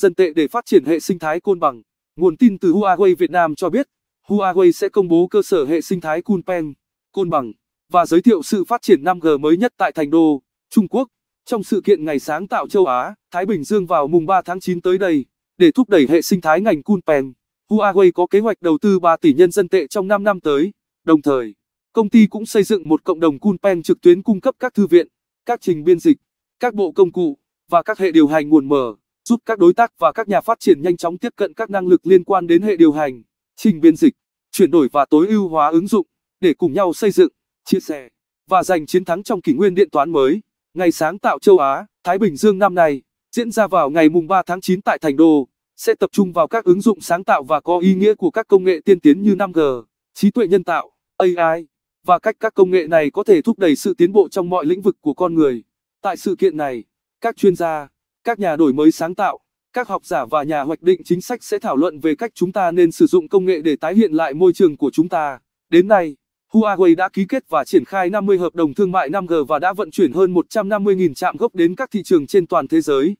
dân tệ để phát triển hệ sinh thái côn bằng. Nguồn tin từ Huawei Việt Nam cho biết, Huawei sẽ công bố cơ sở hệ sinh thái Kunpeng, côn bằng và giới thiệu sự phát triển 5G mới nhất tại Thành Đô, Trung Quốc trong sự kiện Ngày sáng tạo châu Á, Thái Bình Dương vào mùng 3 tháng 9 tới đây. Để thúc đẩy hệ sinh thái ngành Kunpeng, Huawei có kế hoạch đầu tư 3 tỷ nhân dân tệ trong 5 năm tới. Đồng thời, công ty cũng xây dựng một cộng đồng Kunpeng trực tuyến cung cấp các thư viện, các trình biên dịch, các bộ công cụ và các hệ điều hành nguồn mở giúp các đối tác và các nhà phát triển nhanh chóng tiếp cận các năng lực liên quan đến hệ điều hành, trình biên dịch, chuyển đổi và tối ưu hóa ứng dụng để cùng nhau xây dựng, chia sẻ và giành chiến thắng trong kỷ nguyên điện toán mới. Ngày sáng tạo châu Á, Thái Bình Dương năm nay diễn ra vào ngày mùng 3 tháng 9 tại Thành Đô, sẽ tập trung vào các ứng dụng sáng tạo và có ý nghĩa của các công nghệ tiên tiến như 5G, trí tuệ nhân tạo, AI và cách các công nghệ này có thể thúc đẩy sự tiến bộ trong mọi lĩnh vực của con người. Tại sự kiện này, các chuyên gia các nhà đổi mới sáng tạo các học giả và nhà hoạch định chính sách sẽ thảo luận về cách chúng ta nên sử dụng công nghệ để tái hiện lại môi trường của chúng ta đến nay Huawei đã ký kết và triển khai 50 hợp đồng thương mại 5G và đã vận chuyển hơn 150.000 trạm gốc đến các thị trường trên toàn thế giới.